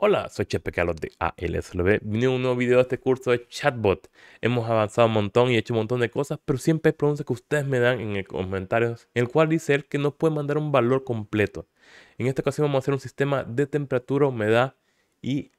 Hola, soy Chepe Carlos de ALSLB. Vine un nuevo video de este curso de chatbot. Hemos avanzado un montón y hecho un montón de cosas, pero siempre hay preguntas que ustedes me dan en los comentarios, en el cual dice él que no puede mandar un valor completo. En esta ocasión vamos a hacer un sistema de temperatura, humedad y,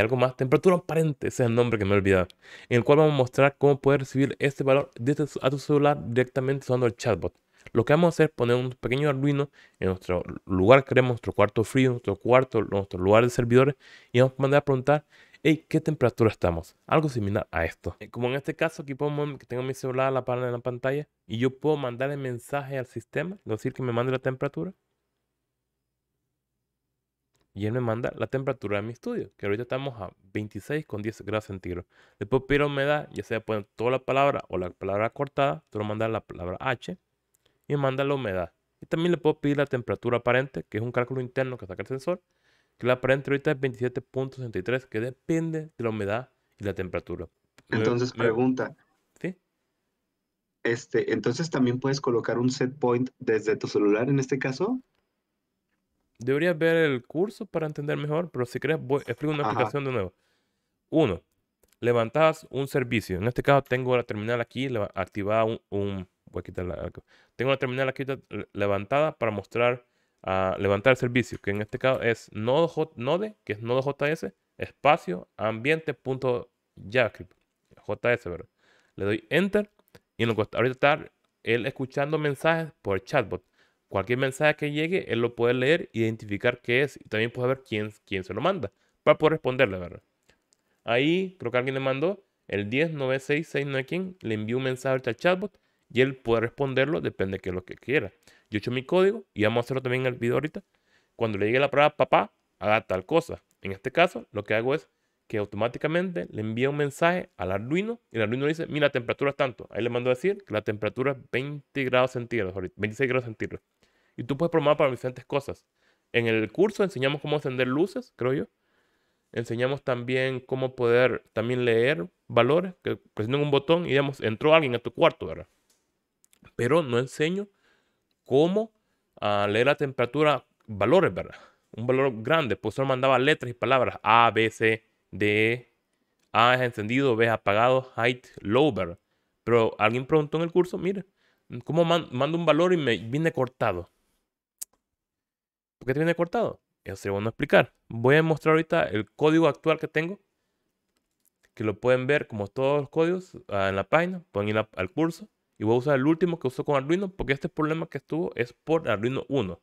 algo más. Temperatura aparente, ese es el nombre que me he olvidado. En el cual vamos a mostrar cómo poder recibir este valor desde a tu celular directamente usando el chatbot lo que vamos a hacer es poner un pequeño Arduino en nuestro lugar, queremos, nuestro cuarto frío, nuestro cuarto, nuestro lugar de servidores y vamos a mandar a preguntar, hey, ¿qué temperatura estamos? Algo similar a esto. Eh, como en este caso, aquí podemos, que tengo mi celular a la par de la pantalla y yo puedo mandar el mensaje al sistema, decir que me mande la temperatura. Y él me manda la temperatura de mi estudio, que ahorita estamos a 26,10 grados centígrados. Después pido humedad, ya sea poner toda la palabra o la palabra cortada, solo mandar la palabra H y me manda la humedad. Y también le puedo pedir la temperatura aparente, que es un cálculo interno que saca el sensor, que la aparente ahorita es 27.63, que depende de la humedad y la temperatura. Entonces, pregunta. ¿Sí? Este, entonces también puedes colocar un set point desde tu celular en este caso. Deberías ver el curso para entender mejor, pero si crees explico una explicación de nuevo. Uno, levantas un servicio. En este caso tengo la terminal aquí, activada un, un Voy a quitar la, tengo la terminal aquí levantada para mostrar, ah, levantar el servicio, que en este caso es nodo, node, que es nodo JS, espacio, JS, ¿verdad? Le doy enter y nos ahorita está él escuchando mensajes por el chatbot. Cualquier mensaje que llegue, él lo puede leer, identificar qué es y también puede ver quién, quién se lo manda para poder responderle, ¿verdad? Ahí creo que alguien le mandó el 1096695, le envió un mensaje al chatbot y él puede responderlo, depende de lo que quiera. Yo he hecho mi código y vamos a hacerlo también en el video ahorita. Cuando le llegue la palabra papá, haga tal cosa. En este caso, lo que hago es que automáticamente le envío un mensaje al Arduino y el Arduino le dice, mira, la temperatura es tanto. Ahí le mando a decir que la temperatura es 20 grados centígrados, 26 grados centígrados. Y tú puedes programar para diferentes cosas. En el curso enseñamos cómo encender luces, creo yo. Enseñamos también cómo poder también leer valores, que presionan un botón y digamos, entró alguien a tu cuarto, ¿verdad? pero no enseño cómo ah, leer la temperatura, valores, ¿verdad? Un valor grande, pues solo mandaba letras y palabras A, B, C, D, A es encendido, B es apagado, height, low, ¿verdad? Pero alguien preguntó en el curso, mire, ¿cómo mando un valor y me viene cortado? ¿Por qué te viene cortado? Eso se lo a explicar. Voy a mostrar ahorita el código actual que tengo, que lo pueden ver como todos los códigos ah, en la página, pueden ir al curso y voy a usar el último que usó con Arduino porque este problema que estuvo es por Arduino 1.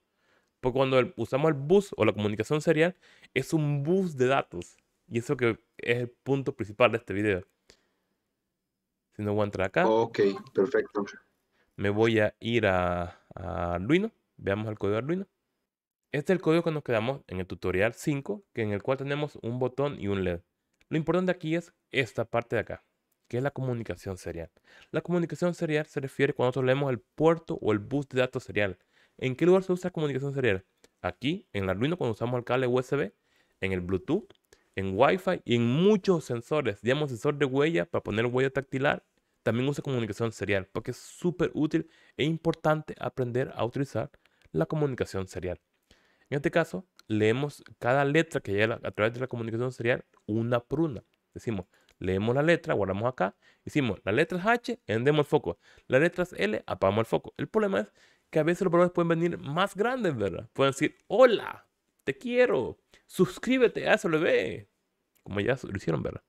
Porque cuando usamos el bus o la comunicación serial, es un bus de datos. Y eso que es el punto principal de este video. Si no voy a entrar acá. Ok, perfecto. Me voy a ir a, Arduino. Veamos el código de Arduino. Este es el código que nos quedamos en el tutorial 5, que en el cual tenemos un botón y un LED. Lo importante aquí es esta parte de acá. ¿Qué es la comunicación serial? La comunicación serial se refiere cuando nosotros leemos el puerto o el bus de datos serial. ¿En qué lugar se usa comunicación serial? Aquí, en la Arduino, cuando usamos el cable USB, en el Bluetooth, en Wi-Fi y en muchos sensores. Digamos, sensor de huella para poner huella tactilar... También usa comunicación serial porque es súper útil e importante aprender a utilizar la comunicación serial. En este caso, leemos cada letra que llega a través de la comunicación serial una por una. Decimos, leemos la letra, guardamos acá, hicimos las letras H, endemos el foco, las letras L, apagamos el foco. El problema es que a veces los valores pueden venir más grandes, ¿verdad? Pueden decir, hola, te quiero, suscríbete a SLB, como ya lo hicieron, ¿verdad?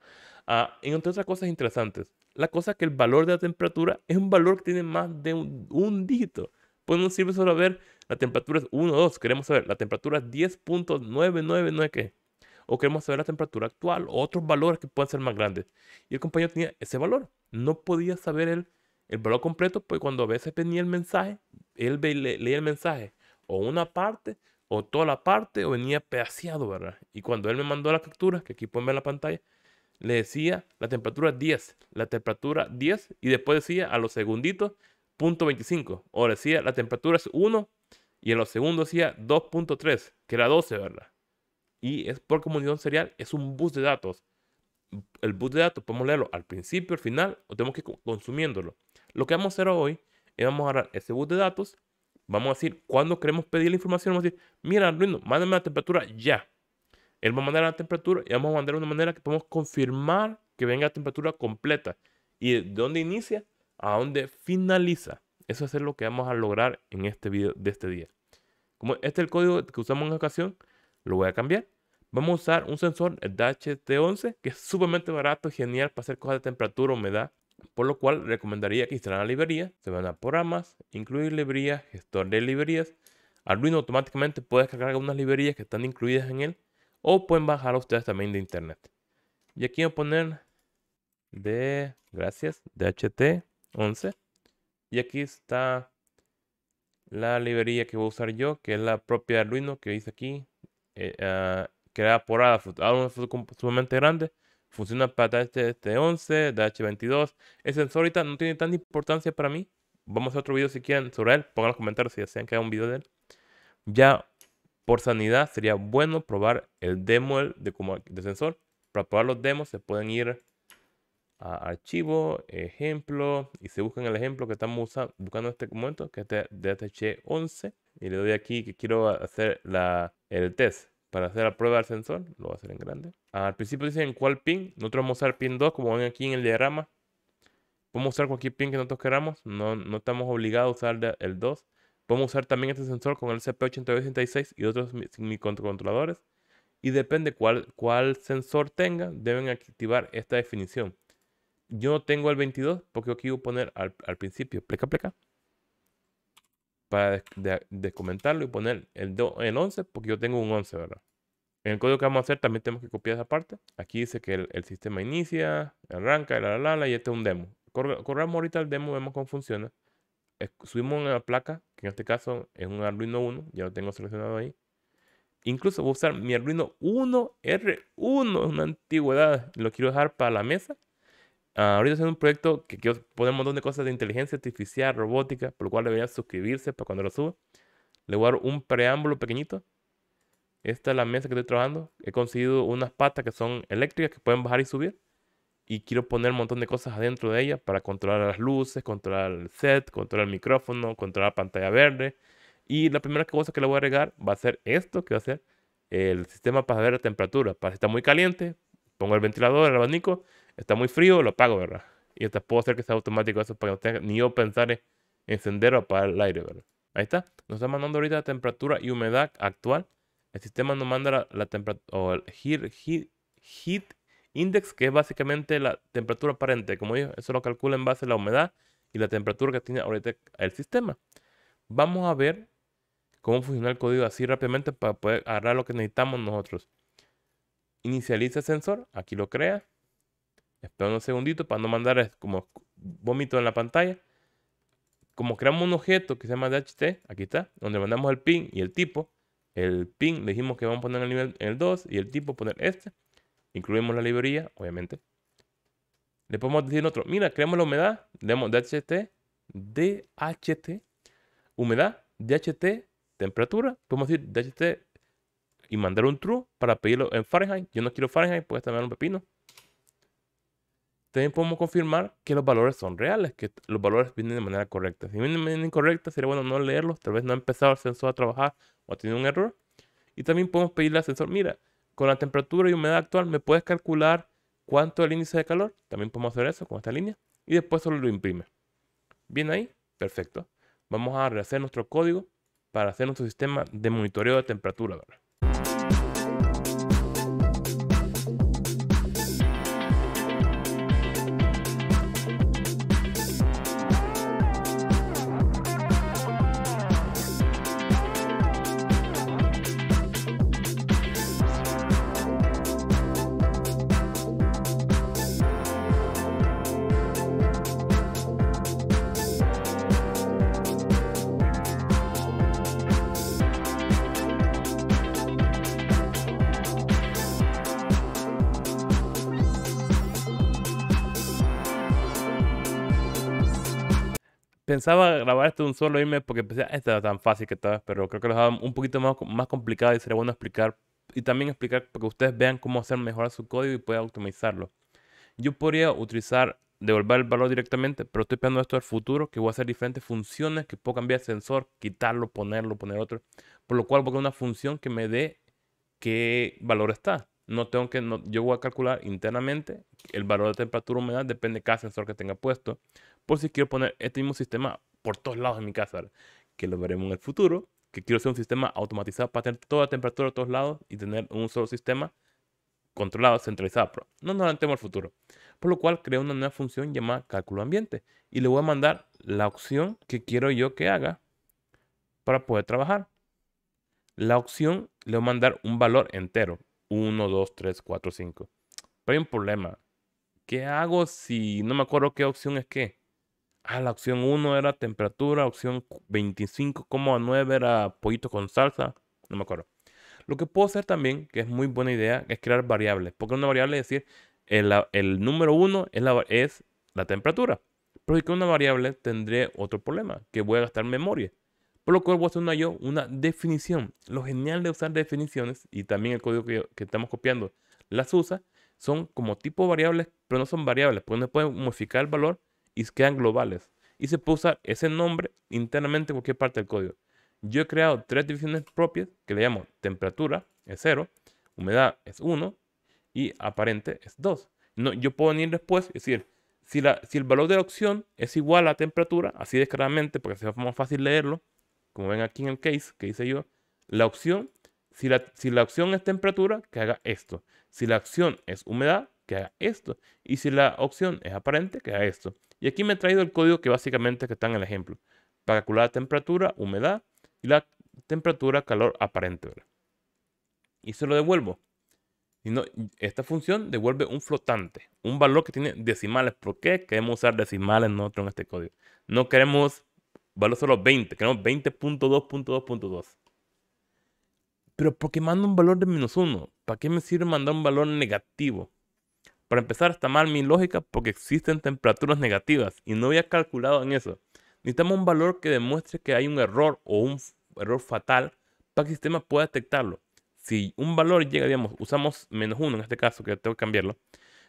Ah, entre otras cosas interesantes, la cosa es que el valor de la temperatura es un valor que tiene más de un, dígito. Pues no sirve solo ver la temperatura es 1 2, queremos saber, la temperatura es 10.999 qué o queremos saber la temperatura actual o otros valores que puedan ser más grandes. Y el compañero tenía ese valor. No podía saber el, el valor completo, pues cuando a veces venía el mensaje, él ve, le, leía el mensaje o una parte o toda la parte o venía pedaciado, ¿verdad? Y cuando él me mandó la captura, que aquí pueden ver en la pantalla, le decía la temperatura 10, la temperatura 10 y después decía a los segunditos punto 25 o decía la temperatura es 1 y en los segundos decía 2.3, que era 12, ¿verdad? y es por comunicación serial es un bus de datos. El bus de datos podemos leerlo al principio, al final, o tenemos que ir consumiéndolo. Lo que vamos a hacer hoy es vamos a agarrar ese bus de datos, vamos a decir cuando queremos pedir la información, vamos a decir, mira Arduino, mándame la temperatura ya. Él va a mandar la temperatura y vamos a mandar de una manera que podemos confirmar que venga la temperatura completa y de dónde inicia a dónde finaliza. Eso es lo que vamos a lograr en este video de este día. Como este es el código que usamos en ocasión, lo voy a cambiar Vamos a usar un sensor, DHT11, que es sumamente barato, y genial para hacer cosas de temperatura, humedad. Por lo cual recomendaría que instalen la librería, se van a programas, incluir librería. gestor de librerías. Arduino automáticamente puede descargar algunas librerías que están incluidas en él o pueden bajar ustedes también de internet. Y aquí voy a poner de, gracias, DHT11. Y aquí está la librería que voy a usar yo, que es la propia Arduino que dice aquí, eh, ah, era por Adafruit, ah, sumamente grande, funciona para este, este 11, DH22. El sensor ahorita no tiene tanta importancia para mí. Vamos a hacer otro video si quieren sobre él. Pongan los comentarios si desean que haga un video de él. Ya por sanidad sería bueno probar el demo de, sensor. Para probar los demos se pueden ir a archivo, ejemplo, y se buscan el ejemplo que estamos buscando en este momento, que es de 11 Y le doy aquí que quiero hacer la, el test para hacer la prueba del sensor, lo voy a hacer en grande. Al principio dicen en cuál pin, nosotros vamos a usar pin 2, como ven aquí en el diagrama. Podemos usar cualquier pin que nosotros queramos, no, no estamos obligados a usar el 2. Podemos usar también este sensor con el cp 8266 y otros microcontroladores. Y depende cuál, sensor tenga, deben activar esta definición. Yo tengo el 22 porque voy quiero poner al, principio, pleca, pleca para descomentarlo y poner el, 11 porque yo tengo un 11, ¿verdad? En el código que vamos a hacer también tenemos que copiar esa parte. Aquí dice que el, sistema inicia, arranca, la, la, la, y este es un demo. corramos ahorita el demo, vemos cómo funciona. subimos una placa, que en este caso es un Arduino 1, ya lo tengo seleccionado ahí. Incluso voy a usar mi Arduino 1R1, una antigüedad. Lo quiero dejar para la mesa Ah, ahorita ahorita en un proyecto que quiero poner un montón de cosas de inteligencia artificial, robótica, por lo cual deberían suscribirse para cuando lo suba. Le voy a dar un preámbulo pequeñito. Esta es la mesa que estoy trabajando. He conseguido unas patas que son eléctricas que pueden bajar y subir. Y quiero poner un montón de cosas adentro de ella para controlar las luces, controlar el set, controlar el micrófono, controlar la pantalla verde. Y la primera cosa que le voy a agregar va a ser esto, que va a ser el sistema para ver la temperatura. Para si está muy caliente, pongo el ventilador, el abanico está muy frío, lo apago, ¿verdad? Y hasta puedo hacer que sea automático eso para que no tenga ni yo pensar en encender o apagar el aire, ¿verdad? Ahí está. Nos está mandando ahorita la temperatura y humedad actual. El sistema nos manda la, temperatura o el heat, heat, index, que es básicamente la temperatura aparente. Como digo, eso lo calcula en base a la humedad y la temperatura que tiene ahorita el sistema. Vamos a ver cómo funciona el código así rápidamente para poder agarrar lo que necesitamos nosotros. Inicializa el sensor, aquí lo crea. Espera un segundito para no mandar eh, como vómito en la pantalla. Como creamos un objeto que se llama DHT, aquí está, donde mandamos el pin y el tipo. El pin dijimos que vamos a poner el nivel en el 2 y el tipo poner este. Incluimos la librería, obviamente. Le podemos decir otro, mira, creamos la humedad, le damos DHT, DHT, humedad, DHT, temperatura. Podemos decir DHT y mandar un true para pedirlo en Fahrenheit. Yo no quiero Fahrenheit, puedes también un pepino también podemos confirmar que los valores son reales, que los valores vienen de manera correcta. Si vienen de manera incorrecta, sería bueno no leerlos, tal vez no ha empezado el sensor a trabajar o ha tenido un error. Y también podemos pedirle al sensor, mira, con la temperatura y humedad actual, ¿me puedes calcular cuánto es el índice de calor? También podemos hacer eso con esta línea y después solo lo imprime. Bien ahí, perfecto. Vamos a rehacer nuestro código para hacer nuestro sistema de monitoreo de temperatura. ¿verdad? pensaba grabar esto de un solo ime porque pensé, ah, esto era tan fácil que estaba, pero creo que lo hago un poquito más, más complicado y sería bueno explicar y también explicar para que ustedes vean cómo hacer mejorar su código y puedan optimizarlo. Yo podría utilizar devolver el valor directamente, pero estoy pensando esto al futuro, que voy a hacer diferentes funciones, que puedo cambiar el sensor, quitarlo, ponerlo, poner otro, por lo cual voy a una función que me dé qué valor está. No tengo que, no, yo voy a calcular internamente el valor de temperatura humedad, depende de cada sensor que tenga puesto. Por si quiero poner este mismo sistema por todos lados de mi casa, que lo veremos en el futuro, que quiero ser un sistema automatizado para tener toda la temperatura de todos lados y tener un solo sistema controlado, centralizado, pero no nos adelantemos al futuro. Por lo cual creo una nueva función llamada cálculo ambiente y le voy a mandar la opción que quiero yo que haga para poder trabajar. La opción le voy a mandar un valor entero, 1, 2, 3, 4, 5. Pero hay un problema. ¿Qué hago si no me acuerdo qué opción es qué? Ah, la opción 1 era temperatura, opción 25,9 era pollito con salsa, no me acuerdo. Lo que puedo hacer también, que es muy buena idea, es crear variables. Porque una variable es decir, el, el número 1 es la, es la temperatura. Pero si que una variable tendré otro problema, que voy a gastar memoria. Por lo cual voy a hacer una yo, una definición. Lo genial de usar definiciones y también el código que, que estamos copiando las usa, son como tipo variables, pero no son variables, porque no pueden modificar el valor, y quedan globales. Y se puede usar ese nombre internamente en cualquier parte del código. Yo he creado tres divisiones propias que le llamo temperatura, es 0, humedad es 1 y aparente es 2. No, yo puedo venir después, y decir, si, la, si el valor de la opción es igual a temperatura, así descaradamente, porque sea más fácil leerlo, como ven aquí en el case que hice yo, la opción, si la, si la opción es temperatura, que haga esto. Si la opción es humedad, que haga esto. Y si la opción es aparente, que haga esto. Y aquí me he traído el código que básicamente que está en el ejemplo. Para calcular la temperatura, humedad y la temperatura, calor aparente. Y se lo devuelvo. Y no, esta función devuelve un flotante, un valor que tiene decimales. ¿Por qué queremos usar decimales nosotros en este código? No queremos valor solo 20, queremos 20.2.2.2. Pero ¿por qué mando un valor de menos 1, ¿para qué me sirve mandar un valor negativo? Para empezar, está mal mi lógica porque existen temperaturas negativas y no había calculado en eso. Necesitamos un valor que demuestre que hay un error o un error fatal para que el sistema pueda detectarlo. Si un valor llega, digamos, usamos menos uno en este caso, que tengo que cambiarlo.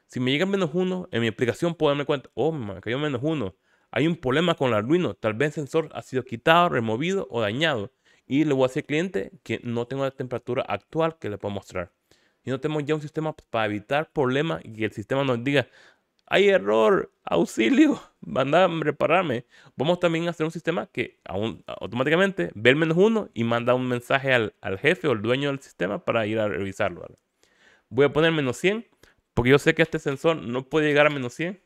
Si me llega menos uno, en mi aplicación puedo darme cuenta, oh, me cayó menos uno. Hay un problema con el Arduino, tal vez el sensor ha sido quitado, removido o dañado. Y le voy a decir al cliente que no tengo la temperatura actual que le puedo mostrar y no tenemos ya un sistema para evitar problemas y que el sistema nos diga, hay error, auxilio, manda a repararme. Vamos también a hacer un sistema que automáticamente ve el menos uno y manda un mensaje al, jefe o el dueño del sistema para ir a revisarlo. Voy a poner menos 100 porque yo sé que este sensor no puede llegar a menos 100.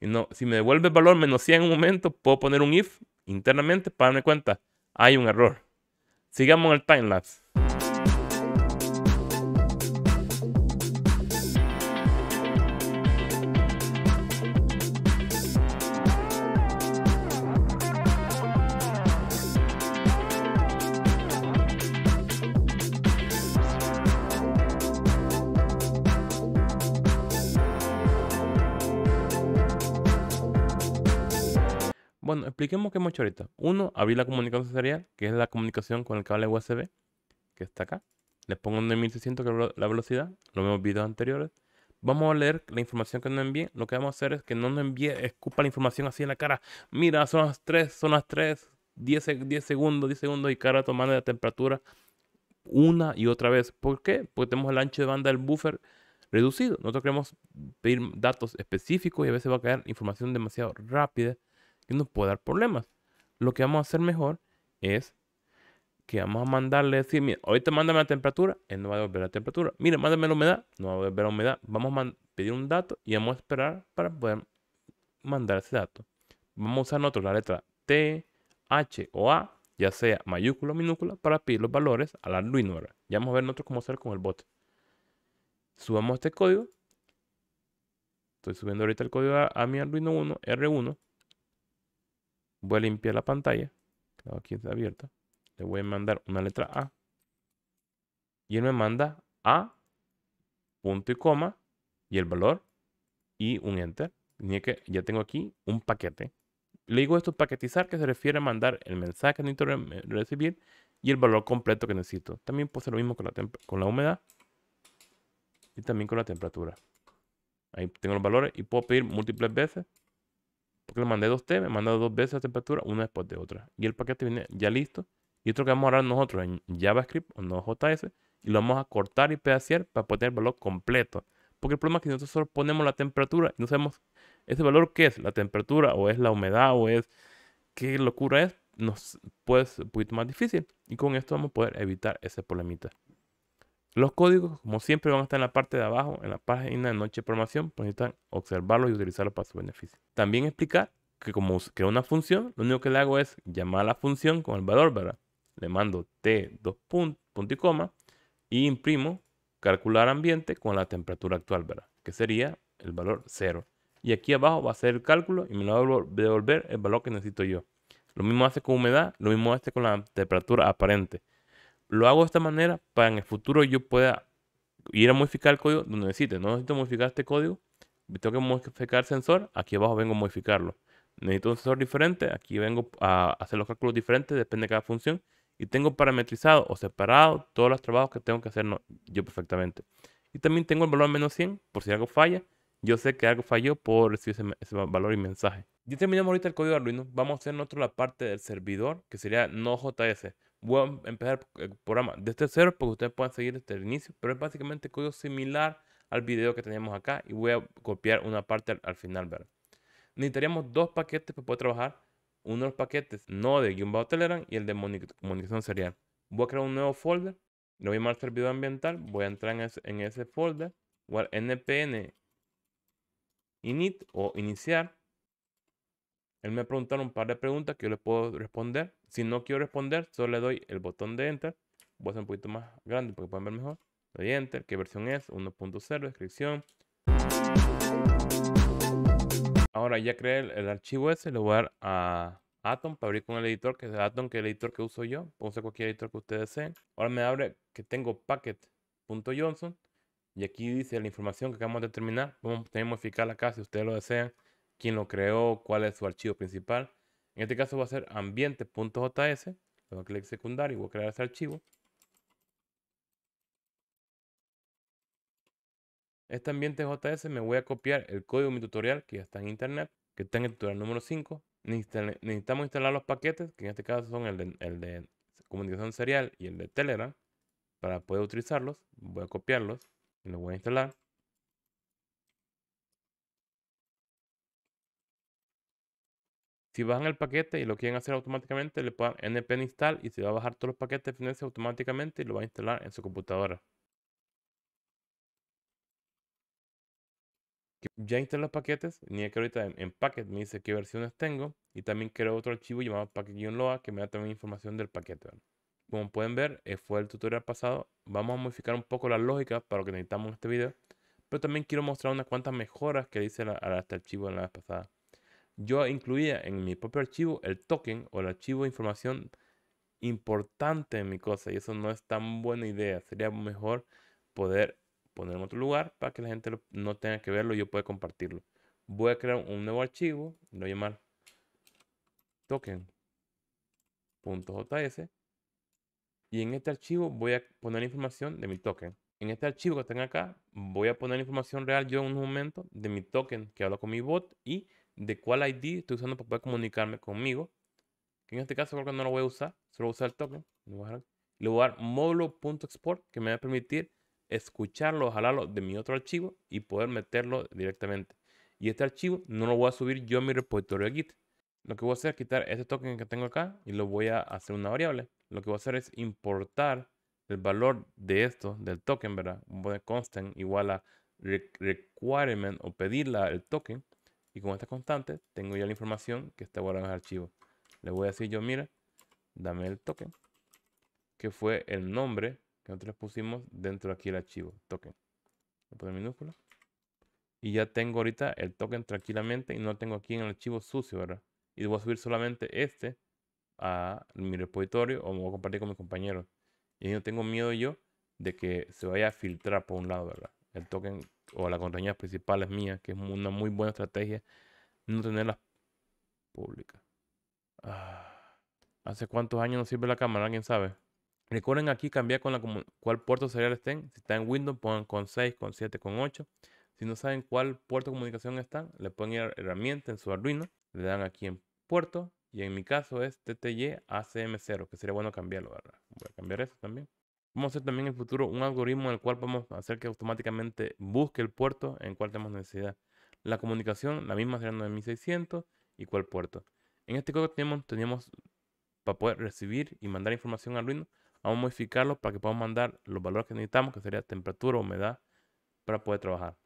Y no, si me devuelve el valor menos 100 en un momento, puedo poner un if internamente para darme cuenta. Hay un error. Sigamos en el timelapse. Bueno, expliquemos qué hemos hecho ahorita. Uno, abrir la comunicación serial, que es la comunicación con el cable USB, que está acá. Le pongo un 1600 que es la velocidad, lo hemos en anteriores. Vamos a leer la información que nos envíe. Lo que vamos a hacer es que no nos envíe, escupa la información así en la cara. Mira, son las 3, son las 3, 10, 10 segundos, 10 segundos y cara tomando la temperatura una y otra vez. ¿Por qué? Porque tenemos el ancho de banda del buffer reducido. Nosotros queremos pedir datos específicos y a veces va a caer información demasiado rápida que nos puede dar problemas. Lo que vamos a hacer mejor es que vamos a mandarle, decir, mira, ahorita mándame la temperatura, él no va a devolver la temperatura. Mira, mándame la humedad, no va a devolver la humedad. Vamos a pedir un dato y vamos a esperar para poder mandar ese dato. Vamos a usar nosotros la letra T, H o A, ya sea mayúscula o minúscula, para pedir los valores a la Arduino. Ya vamos a ver nosotros cómo hacer con el bot. Subamos este código. Estoy subiendo ahorita el código a, a mi Arduino 1, R1 voy a limpiar la pantalla. aquí está abierta. Le voy a mandar una letra A. Y él me manda A, punto y coma, y el valor, y un enter. que ya tengo aquí un paquete. Le digo esto paquetizar, que se refiere a mandar el mensaje que necesito recibir y el valor completo que necesito. También puedo hacer lo mismo con la, con la humedad y también con la temperatura. Ahí tengo los valores y puedo pedir múltiples veces le mandé dos T, me mandó dos veces la temperatura, una después de otra. Y el paquete viene ya listo. Y otro que vamos a hacer nosotros en JavaScript o js y lo vamos a cortar y pedaciar para poner el valor completo. Porque el problema es que nosotros ponemos la temperatura y no sabemos ese valor que es, la temperatura o es la humedad o es qué locura es, nos puede ser más difícil. Y con esto vamos a poder evitar ese problemita. Los códigos, como siempre, van a estar en la parte de abajo, en la página de Noche de Programación, pues necesitan observarlos y utilizarlos para su beneficio. También explicar que como creo una función, lo único que le hago es llamar a la función con el valor, ¿verdad? Le mando t, 2 punto y coma, y imprimo calcular ambiente con la temperatura actual, ¿verdad? Que sería el valor 0. Y aquí abajo va a ser el cálculo y me lo va a devolver el valor que necesito yo. Lo mismo hace con humedad, lo mismo hace con la temperatura aparente lo hago de esta manera para en el futuro yo pueda ir a modificar el código donde necesite. No necesito modificar este código. Tengo que modificar el sensor. Aquí abajo vengo a modificarlo. Necesito un sensor diferente. Aquí vengo a hacer los cálculos diferentes. Depende de cada función. Y tengo parametrizado o separado todos los trabajos que tengo que hacer yo perfectamente. Y también tengo el valor menos 100 por si algo falla. Yo sé que algo falló por recibir ese, valor y mensaje. Ya terminamos ahorita el código de Arduino. Vamos a hacer nosotros la parte del servidor, que sería Node.js voy a empezar el eh, programa desde cero porque ustedes puedan seguir desde el inicio, pero es básicamente código similar al video que teníamos acá y voy a copiar una parte al, final, Necesitaríamos dos paquetes para poder trabajar. Uno de los paquetes no de guión Telegram y el de comunicación serial. Voy a crear un nuevo folder, lo voy a llamar servidor ambiental, voy a entrar en ese, folder, voy npn init o iniciar él me preguntaron un par de preguntas que yo le puedo responder. Si no quiero responder, solo le doy el botón de Enter. Voy a hacer un poquito más grande porque pueden ver mejor. Le doy Enter. ¿Qué versión es? 1.0, descripción. Ahora ya creé el, archivo ese. Le voy a dar a Atom para abrir con el editor, que es Atom, que es el editor que uso yo. Puedo usar cualquier editor que ustedes deseen. Ahora me abre que tengo Packet.json. Y aquí dice la información que acabamos de terminar. Vamos a modificarla acá si ustedes lo desean quién lo creó, cuál es su archivo principal. En este caso va a ser ambiente.js, le voy a clic secundario y voy a crear ese archivo. Este ambiente.js me voy a copiar el código de mi tutorial que ya está en internet, que está en el tutorial número 5. Necesitamos instalar los paquetes, que en este caso son el de, el de comunicación serial y el de Telegram, para poder utilizarlos. Voy a copiarlos y los voy a instalar. Si bajan el paquete y lo quieren hacer automáticamente, le puedan np install y se va a bajar todos los paquetes de Finance automáticamente y lo va a instalar en su computadora. Ya instalé los paquetes, ni que ahorita en, en, me dice qué versiones tengo y también creo otro archivo llamado packet que me da también información del paquete. Como pueden ver, eh, fue el tutorial pasado. Vamos a modificar un poco la lógica para lo que necesitamos en este video, pero también quiero mostrar unas cuantas mejoras que dice este archivo en la vez pasada yo incluía en mi propio archivo el token o el archivo de información importante en mi cosa y eso no es tan buena idea. Sería mejor poder ponerlo en otro lugar para que la gente no tenga que verlo y yo pueda compartirlo. Voy a crear un nuevo archivo, lo voy a llamar token.js y en este archivo voy a poner información de mi token. En este archivo que tengo acá voy a poner información real yo en un momento de mi token que hablo con mi bot y de cuál ID estoy usando para poder comunicarme conmigo. Que en este caso creo que no lo voy a usar, solo voy a usar el token. Le voy a dar módulo.export que me va a permitir escucharlo, jalarlo de mi otro archivo y poder meterlo directamente. Y este archivo no lo voy a subir yo a mi repositorio de Git. Lo que voy a hacer es quitar este token que tengo acá y lo voy a hacer una variable. Lo que voy a hacer es importar el valor de esto, del token, ¿verdad? Voy a constant igual a requirement o pedirla el token. Y con esta constante tengo ya la información que está guardada en el archivo. Le voy a decir yo, mira, dame el token, que fue el nombre que nosotros pusimos dentro aquí del archivo, token. Voy a poner minúscula. Y ya tengo ahorita el token tranquilamente y no tengo aquí en el archivo sucio, ¿verdad? Y voy a subir solamente este a mi repositorio o me voy a compartir con mis compañeros. Y no tengo miedo yo de que se vaya a filtrar por un lado, ¿verdad? El token o las principal principales mía, que es una muy buena estrategia, no tenerlas públicas. Ah, ¿Hace cuántos años no sirve la cámara? ¿Alguien sabe? Recuerden aquí cambiar con la cuál puerto serial estén. Si está en Windows, pongan con 6, con 7, con 8. Si no saben cuál puerto de comunicación están, le pueden ir herramienta en su Arduino. Le dan aquí en puerto. Y en mi caso es TTY ACM0, que sería bueno cambiarlo, ¿verdad? Voy a cambiar eso también. Vamos a hacer también en el futuro un algoritmo en el cual podemos hacer que automáticamente busque el puerto en el cual tenemos necesidad. La comunicación, la misma será 9600 y cuál puerto. En este código teníamos, teníamos para poder recibir y mandar información al Arduino, vamos a modificarlo para que podamos mandar los valores que necesitamos, que sería temperatura, humedad, para poder trabajar.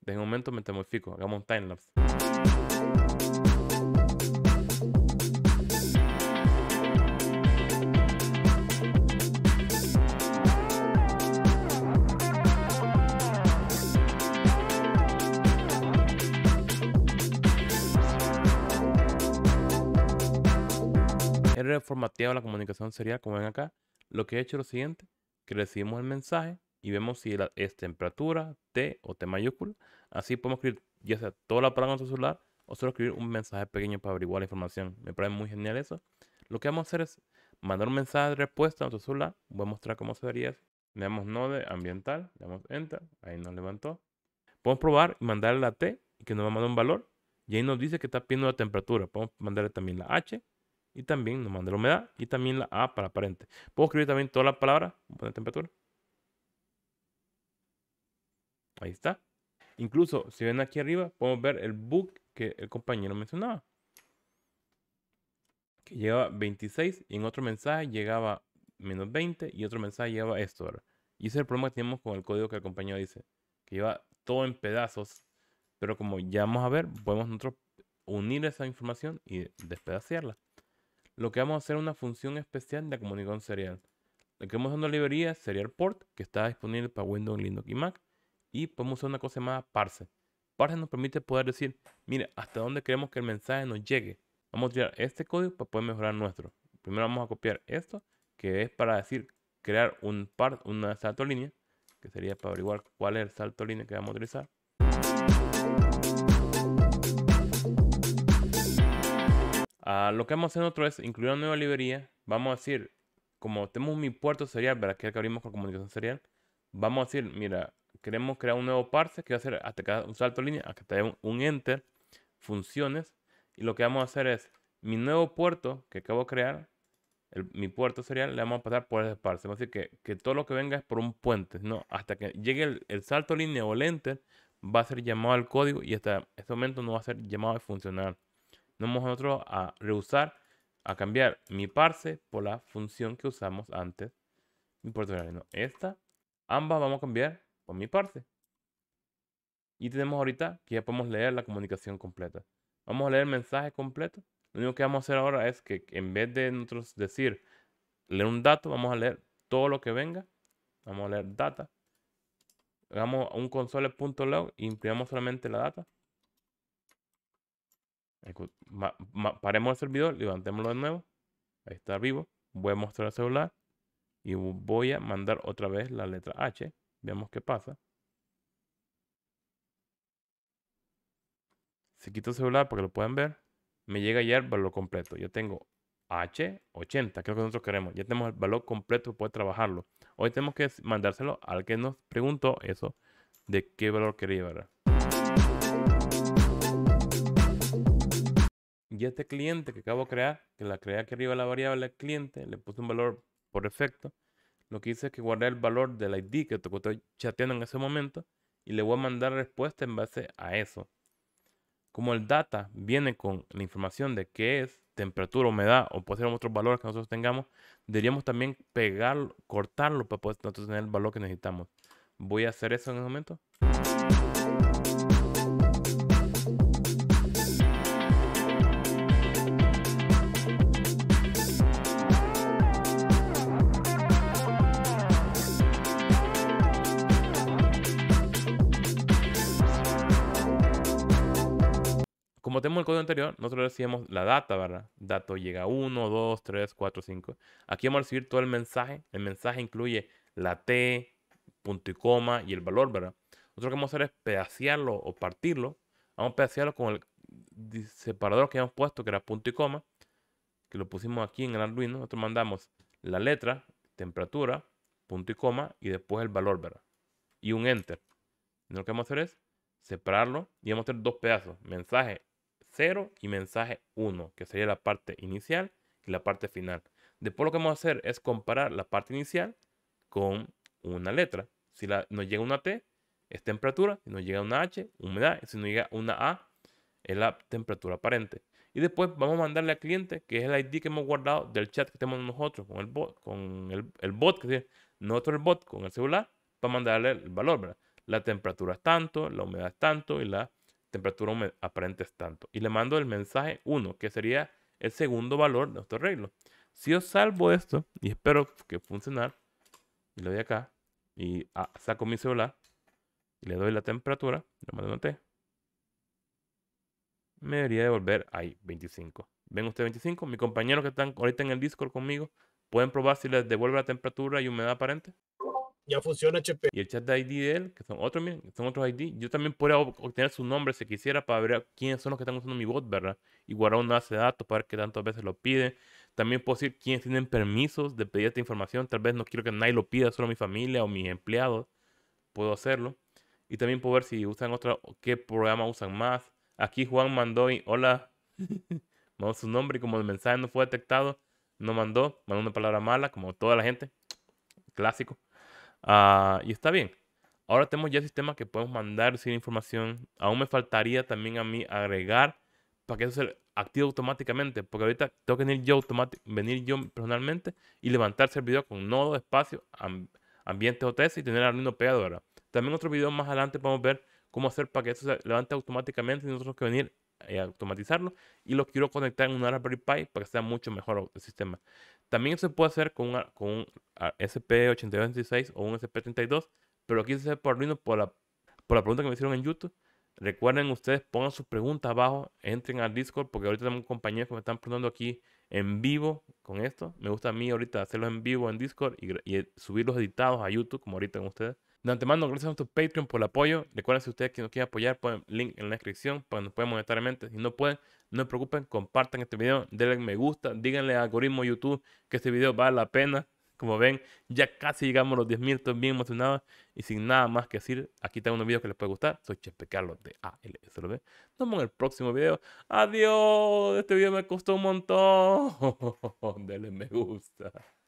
De momento me te modifico, hagamos un timelapse. reformateado la comunicación sería como ven acá. Lo que he hecho es lo siguiente, que recibimos el mensaje y vemos si es temperatura, T o T mayúscula. Así podemos escribir ya sea toda la palabra en nuestro celular o solo escribir un mensaje pequeño para averiguar la información. Me parece muy genial eso. Lo que vamos a hacer es mandar un mensaje de respuesta a nuestro celular. Voy a mostrar cómo se vería eso. Le damos node ambiental, le damos enter, ahí nos levantó. Podemos probar y mandarle la T y que nos va a mandar un valor. Y ahí nos dice que está pidiendo la temperatura. Podemos mandarle también la H y también nos manda la humedad y también la A para aparente. Puedo escribir también toda la palabra, poner temperatura. Ahí está. Incluso si ven aquí arriba, podemos ver el book que el compañero mencionaba. Que lleva 26 y en otro mensaje llegaba menos 20 y otro mensaje lleva esto. Y ese es el problema que tenemos con el código que el compañero dice. Que lleva todo en pedazos. Pero como ya vamos a ver, podemos nosotros unir esa información y despedaciarla lo que vamos a hacer es una función especial de comunicación serial. Lo que vamos a usar en librería serial port, que está disponible para Windows, Linux y Mac. Y podemos usar una cosa llamada parse. Parse nos permite poder decir, mira, hasta dónde queremos que el mensaje nos llegue. Vamos a utilizar este código para poder mejorar nuestro. Primero vamos a copiar esto, que es para decir crear un par, una salto línea, que sería para averiguar cuál es el salto línea que vamos a utilizar. Ah, lo que vamos a hacer nosotros es incluir una nueva librería. Vamos a decir, como tenemos mi puerto serial, ¿verdad? Que abrimos con comunicación serial. Vamos a decir, mira, queremos crear un nuevo parse que va a ser hasta cada un salto de línea, hasta que un, un enter, funciones. Y lo que vamos a hacer es mi nuevo puerto que acabo de crear, el, mi puerto serial, le vamos a pasar por ese parse. Vamos a decir que, todo lo que venga es por un puente. No, hasta que llegue el, salto de línea o el enter, va a ser llamado al código y hasta este momento no va a ser llamado a funcionar. Vamos nosotros a reusar a cambiar mi parse por la función que usamos antes. importante no, esta, ambas vamos a cambiar por mi parse. Y tenemos ahorita que ya podemos leer la comunicación completa. Vamos a leer el mensaje completo. Lo único que vamos a hacer ahora es que en vez de nosotros decir leer un dato, vamos a leer todo lo que venga. Vamos a leer data. Hagamos un console.log e imprimamos solamente la data paremos el servidor, levantémoslo de nuevo. Ahí está vivo. Voy a mostrar el celular y voy a mandar otra vez la letra H. Veamos qué pasa. Si quito el celular para que lo puedan ver, me llega ya el valor completo. Yo tengo H80, que es lo que nosotros queremos. Ya tenemos el valor completo para trabajarlo. Hoy tenemos que mandárselo al que nos preguntó eso de qué valor quería llevar. Y este cliente que acabo de crear, que la creé aquí arriba la variable cliente, le puse un valor por defecto. Lo que hice es que guardé el valor del ID que estoy chateando en ese momento y le voy a mandar respuesta en base a eso. Como el data viene con la información de qué es, temperatura, humedad o puede ser otros valores que nosotros tengamos, deberíamos también pegarlo, cortarlo para poder nosotros tener el valor que necesitamos. Voy a hacer eso en el momento. como tenemos el código anterior, nosotros recibimos la data, ¿verdad? Dato llega 1, 2, 3, 4, 5. Aquí vamos a recibir todo el mensaje. El mensaje incluye la T, punto y coma y el valor, ¿verdad? Nosotros lo que vamos a hacer es pedaciarlo o partirlo. Vamos a pedaciarlo con el separador que hemos puesto, que era punto y coma, que lo pusimos aquí en el Arduino. Nosotros mandamos la letra, temperatura, punto y coma, y después el valor, ¿verdad? Y un enter. lo que vamos a hacer es separarlo y vamos a hacer dos pedazos, mensaje 0 y mensaje 1, que sería la parte inicial y la parte final. Después lo que vamos a hacer es comparar la parte inicial con una letra. Si la, nos llega una T, es temperatura. Si nos llega una H, humedad. si nos llega una A, es la temperatura aparente. Y después vamos a mandarle al cliente, que es el ID que hemos guardado del chat que tenemos nosotros con el bot, con el, bot, que es nosotros el bot con el celular, para mandarle el valor, La temperatura es tanto, la humedad es tanto y la temperatura aparente es tanto. Y le mando el mensaje 1, que sería el segundo valor de nuestro arreglo. Si yo salvo esto, y espero que funcione, y le de acá, y ah, saco mi celular, y le doy la temperatura, le mando un T, me debería devolver ahí 25. ¿Ven usted 25? mi compañero que están ahorita en el Discord conmigo, ¿pueden probar si les devuelve la temperatura y humedad aparente? ya funciona HP. Y el chat de ID de él, que son otros, son otros ID, yo también puedo obtener su nombre si quisiera para ver quiénes son los que están usando mi bot, ¿verdad? Y guardar una base de datos para ver qué tantas veces lo piden. También puedo decir quiénes tienen permisos de pedir esta información. Tal vez no quiero que nadie lo pida, solo mi familia o mis empleados. Puedo hacerlo. Y también puedo ver si usan otra, qué programa usan más. Aquí Juan mandó y hola. mandó su nombre y como el mensaje no fue detectado, no mandó. Mandó una palabra mala, como toda la gente. Clásico. Ah, y está bien. Ahora tenemos ya sistema que podemos mandar sin información. Aún me faltaría también a mí agregar para que eso se active automáticamente. Porque ahorita tengo que venir yo, venir yo personalmente y levantar servidor con nodo, espacio, ambiente OTS y tener la pegado. Ahora. También otro video más adelante podemos ver cómo hacer para que eso se levante automáticamente y nosotros que venir eh, automatizarlo y lo quiero conectar en un Raspberry Pi para que sea mucho mejor el sistema. También se puede hacer con, con un ah, SP8266 o un SP32, pero aquí se hace por por la, por la pregunta que me hicieron en YouTube. Recuerden ustedes, pongan sus preguntas abajo, entren al Discord, porque ahorita tengo compañeros que me están preguntando aquí en vivo con esto. Me gusta a mí ahorita hacerlos en vivo en Discord y, subirlos editados a YouTube, como ahorita con ustedes. De antemano, gracias a nuestro Patreon por el apoyo. Recuerden, si ustedes que nos quieren apoyar, ponen link en la descripción para que nos puedan monetariamente. Si no pueden, no se preocupen, compartan este video, denle me gusta, díganle al algoritmo YouTube que este video vale la pena. Como ven, ya casi llegamos a los 10.000, estoy bien emocionado. Y sin nada más que decir, aquí tengo unos videos que les puede gustar. Soy Chepe Carlos de ALSLB. Nos vemos en el próximo video. ¡Adiós! Este video me costó un montón. denle me gusta.